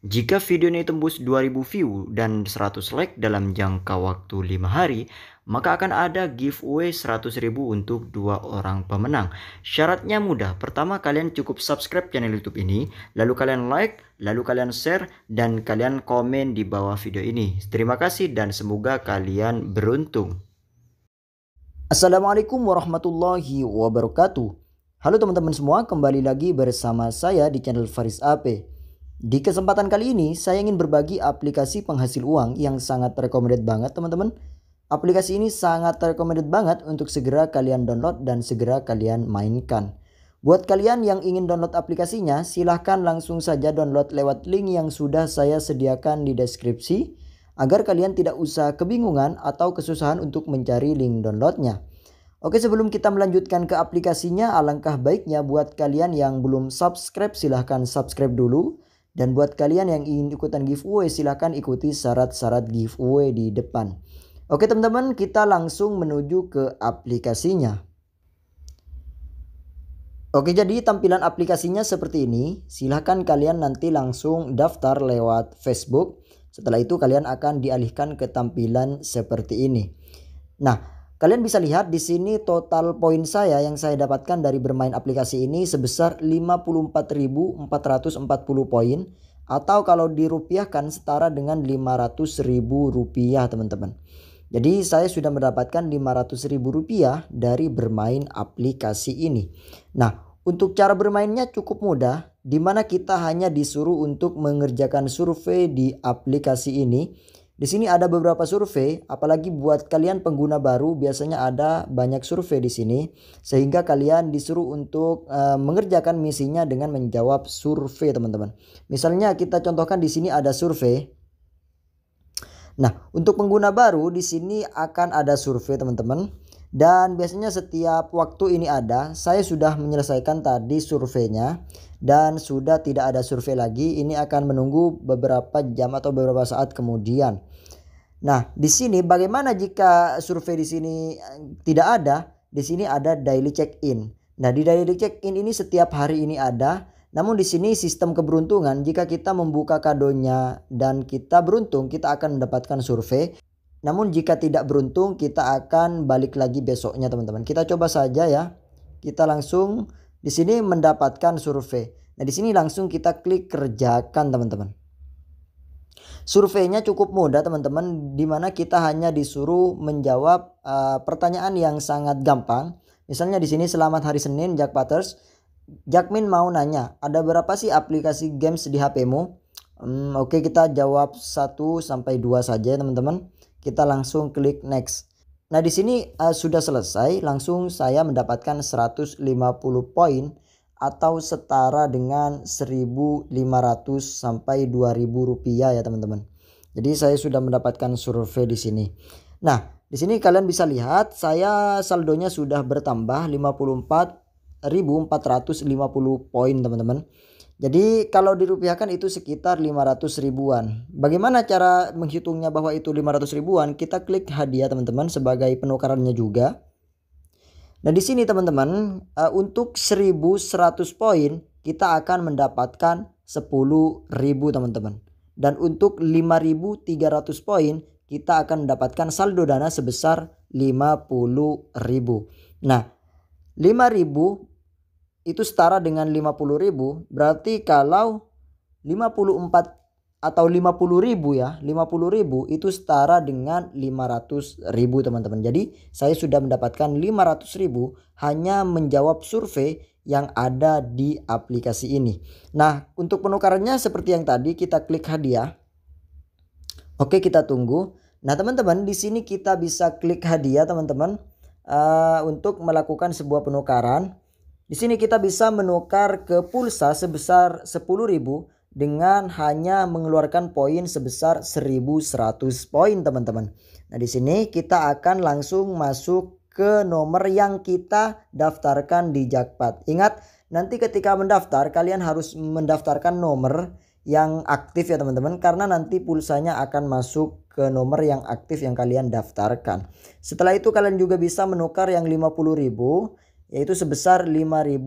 Jika video ini tembus 2000 view dan 100 like dalam jangka waktu 5 hari, maka akan ada giveaway 100.000 untuk dua orang pemenang. Syaratnya mudah. Pertama, kalian cukup subscribe channel YouTube ini, lalu kalian like, lalu kalian share dan kalian komen di bawah video ini. Terima kasih dan semoga kalian beruntung. Assalamualaikum warahmatullahi wabarakatuh. Halo teman-teman semua, kembali lagi bersama saya di channel Faris AP. Di kesempatan kali ini, saya ingin berbagi aplikasi penghasil uang yang sangat recommended banget teman-teman. Aplikasi ini sangat recommended banget untuk segera kalian download dan segera kalian mainkan. Buat kalian yang ingin download aplikasinya, silahkan langsung saja download lewat link yang sudah saya sediakan di deskripsi agar kalian tidak usah kebingungan atau kesusahan untuk mencari link downloadnya. Oke sebelum kita melanjutkan ke aplikasinya, alangkah baiknya buat kalian yang belum subscribe silahkan subscribe dulu dan buat kalian yang ingin ikutan giveaway silahkan ikuti syarat-syarat giveaway di depan. Oke teman-teman kita langsung menuju ke aplikasinya. Oke jadi tampilan aplikasinya seperti ini. Silahkan kalian nanti langsung daftar lewat Facebook. Setelah itu kalian akan dialihkan ke tampilan seperti ini. Nah Kalian bisa lihat di sini total poin saya yang saya dapatkan dari bermain aplikasi ini sebesar 54.440 poin atau kalau dirupiahkan setara dengan 500.000 rupiah teman-teman. Jadi saya sudah mendapatkan 500.000 rupiah dari bermain aplikasi ini. Nah untuk cara bermainnya cukup mudah dimana kita hanya disuruh untuk mengerjakan survei di aplikasi ini di sini ada beberapa survei, apalagi buat kalian pengguna baru biasanya ada banyak survei di sini sehingga kalian disuruh untuk e, mengerjakan misinya dengan menjawab survei, teman-teman. Misalnya kita contohkan di sini ada survei. Nah, untuk pengguna baru di sini akan ada survei, teman-teman. Dan biasanya setiap waktu ini ada, saya sudah menyelesaikan tadi surveinya dan sudah tidak ada survei lagi. Ini akan menunggu beberapa jam atau beberapa saat kemudian. Nah, di sini bagaimana jika survei di sini eh, tidak ada? Di sini ada daily check-in. Nah, di daily check-in ini setiap hari ini ada. Namun di sini sistem keberuntungan jika kita membuka kadonya dan kita beruntung kita akan mendapatkan survei. Namun jika tidak beruntung kita akan balik lagi besoknya teman-teman. Kita coba saja ya. Kita langsung di sini mendapatkan survei. Nah, di sini langsung kita klik kerjakan, teman-teman. Surveinya cukup mudah, teman-teman, di mana kita hanya disuruh menjawab uh, pertanyaan yang sangat gampang. Misalnya di sini selamat hari Senin, Jack Paters. Jackmin mau nanya, ada berapa sih aplikasi games di HP-mu? Hmm, Oke, kita jawab 1 sampai 2 saja, teman-teman. Kita langsung klik next. Nah, di sini uh, sudah selesai, langsung saya mendapatkan 150 poin atau setara dengan 1.500 sampai 2.000 rupiah ya teman-teman. Jadi saya sudah mendapatkan survei di sini. Nah, di sini kalian bisa lihat saya saldonya sudah bertambah 54.450 poin teman-teman. Jadi kalau dirupiahkan itu sekitar 500 ribuan. Bagaimana cara menghitungnya bahwa itu 500 ribuan? Kita klik hadiah teman-teman sebagai penukarannya juga. Nah di sini teman-teman eh, untuk 1100 poin kita akan mendapatkan 10 ribu teman-teman. Dan untuk 5.300 poin kita akan mendapatkan saldo dana sebesar 50 ribu. Nah 5000 itu setara dengan 50.000 berarti kalau 54 atau 50.000 ya 50.000 itu setara dengan 500.000 teman-teman jadi saya sudah mendapatkan 500.000 hanya menjawab survei yang ada di aplikasi ini nah untuk penukarannya seperti yang tadi kita klik hadiah oke kita tunggu nah teman-teman di sini kita bisa klik hadiah teman-teman uh, untuk melakukan sebuah penukaran di sini kita bisa menukar ke pulsa sebesar 10.000 dengan hanya mengeluarkan poin sebesar 1.100 poin teman-teman. Nah di sini kita akan langsung masuk ke nomor yang kita daftarkan di Jakpat. Ingat nanti ketika mendaftar kalian harus mendaftarkan nomor yang aktif ya teman-teman karena nanti pulsanya akan masuk ke nomor yang aktif yang kalian daftarkan. Setelah itu kalian juga bisa menukar yang 50.000 yaitu sebesar 5.300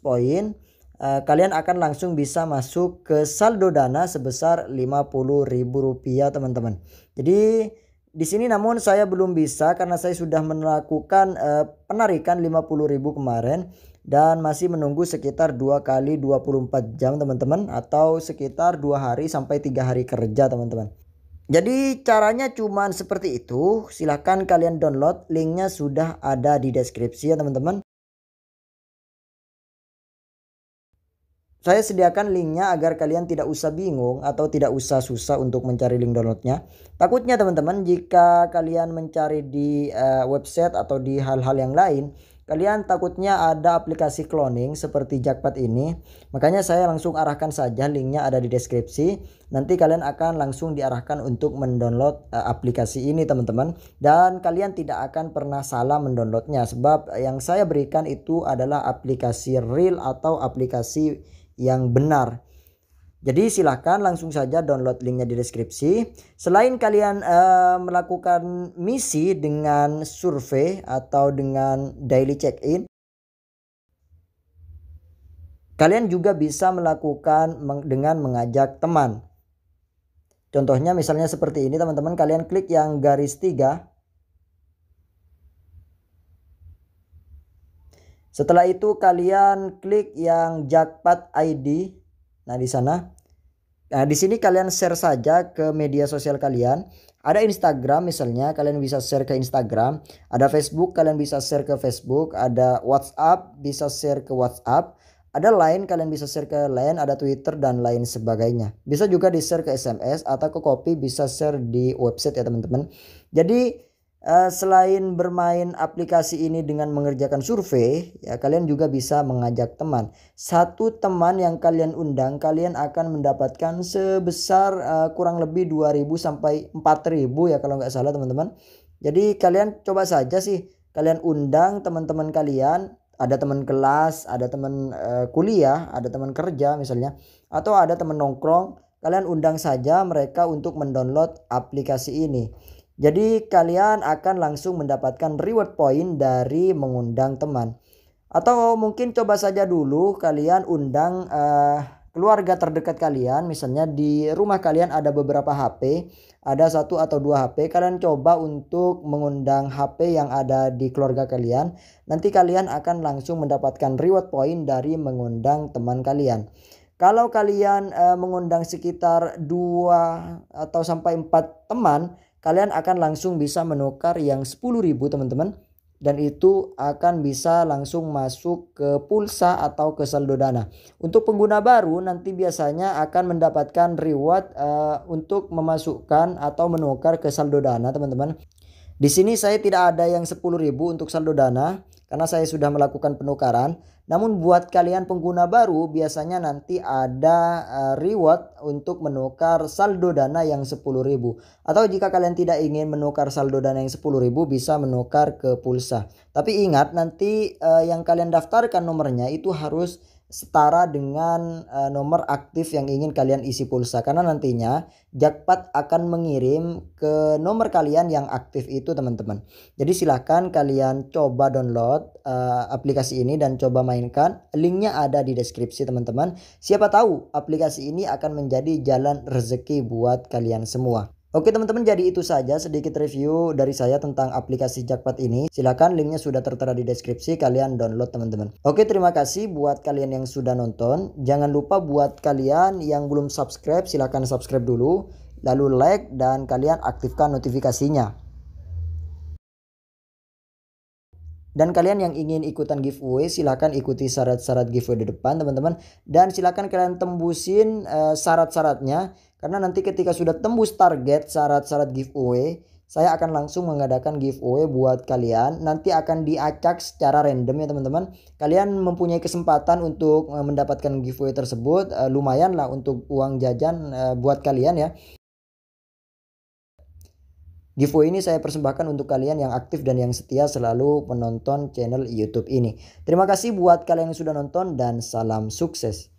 poin eh, kalian akan langsung bisa masuk ke saldo dana sebesar Rp50.000 teman-teman. Jadi di sini namun saya belum bisa karena saya sudah melakukan eh, penarikan 50.000 kemarin dan masih menunggu sekitar 2 kali 24 jam teman-teman atau sekitar 2 hari sampai 3 hari kerja teman-teman. Jadi caranya cuma seperti itu. Silahkan kalian download. Linknya sudah ada di deskripsi ya teman-teman. Saya sediakan linknya agar kalian tidak usah bingung atau tidak usah susah untuk mencari link downloadnya. Takutnya teman-teman jika kalian mencari di uh, website atau di hal-hal yang lain kalian takutnya ada aplikasi cloning seperti Jackpot ini, makanya saya langsung arahkan saja linknya ada di deskripsi. Nanti kalian akan langsung diarahkan untuk mendownload eh, aplikasi ini teman-teman dan kalian tidak akan pernah salah mendownloadnya sebab yang saya berikan itu adalah aplikasi real atau aplikasi yang benar jadi silahkan langsung saja download linknya di deskripsi. Selain kalian uh, melakukan misi dengan survei atau dengan daily check-in, kalian juga bisa melakukan dengan mengajak teman. Contohnya misalnya seperti ini teman-teman, kalian klik yang garis tiga. Setelah itu kalian klik yang jackpot ID Nah, di sana Nah, di sini kalian share saja ke media sosial kalian. Ada Instagram misalnya, kalian bisa share ke Instagram. Ada Facebook, kalian bisa share ke Facebook. Ada WhatsApp, bisa share ke WhatsApp. Ada lain, kalian bisa share ke lain. Ada Twitter dan lain sebagainya. Bisa juga di share ke SMS atau ke copy, bisa share di website ya teman-teman. Jadi Eh, selain bermain aplikasi ini dengan mengerjakan survei, ya kalian juga bisa mengajak teman. Satu teman yang kalian undang, kalian akan mendapatkan sebesar uh, kurang lebih 2000 sampai 4000 ya kalau nggak salah teman-teman. Jadi kalian coba saja sih kalian undang teman-teman kalian ada teman kelas, ada teman uh, kuliah, ada teman kerja misalnya, atau ada teman nongkrong, kalian undang saja mereka untuk mendownload aplikasi ini. Jadi kalian akan langsung mendapatkan reward point dari mengundang teman. Atau mungkin coba saja dulu kalian undang uh, keluarga terdekat kalian, misalnya di rumah kalian ada beberapa HP, ada satu atau dua HP, kalian coba untuk mengundang HP yang ada di keluarga kalian. Nanti kalian akan langsung mendapatkan reward point dari mengundang teman kalian. Kalau kalian uh, mengundang sekitar dua atau sampai empat teman, kalian akan langsung bisa menukar yang 10.000 teman-teman dan itu akan bisa langsung masuk ke pulsa atau ke saldo dana. Untuk pengguna baru nanti biasanya akan mendapatkan reward uh, untuk memasukkan atau menukar ke saldo dana, teman-teman. Di sini saya tidak ada yang 10.000 untuk saldo dana karena saya sudah melakukan penukaran. Namun buat kalian pengguna baru biasanya nanti ada eh, reward untuk menukar saldo dana yang 10.000 atau jika kalian tidak ingin menukar saldo dana yang 10.000 bisa menukar ke pulsa. Tapi ingat nanti eh, yang kalian daftarkan nomornya itu harus setara dengan uh, nomor aktif yang ingin kalian isi pulsa karena nantinya jackpot akan mengirim ke nomor kalian yang aktif itu teman-teman. Jadi silahkan kalian coba download uh, aplikasi ini dan coba mainkan. Linknya ada di deskripsi teman-teman. Siapa tahu aplikasi ini akan menjadi jalan rezeki buat kalian semua. Oke teman-teman jadi itu saja sedikit review dari saya tentang aplikasi Jackpot ini. Silahkan linknya sudah tertera di deskripsi kalian download teman-teman. Oke terima kasih buat kalian yang sudah nonton. Jangan lupa buat kalian yang belum subscribe silahkan subscribe dulu. Lalu like dan kalian aktifkan notifikasinya. Dan kalian yang ingin ikutan giveaway silahkan ikuti syarat-syarat giveaway di depan teman-teman. Dan silahkan kalian tembusin uh, syarat-syaratnya. Karena nanti ketika sudah tembus target syarat-syarat giveaway. Saya akan langsung mengadakan giveaway buat kalian. Nanti akan diacak secara random ya teman-teman. Kalian mempunyai kesempatan untuk eh, mendapatkan giveaway tersebut. Uh, eh, lumayan lah untuk uang jajan uh, buat kalian ya. Giveaway ini saya persembahkan untuk kalian yang aktif dan yang setia selalu menonton channel YouTube ini. Terima kasih buat kalian yang sudah nonton dan salam sukses.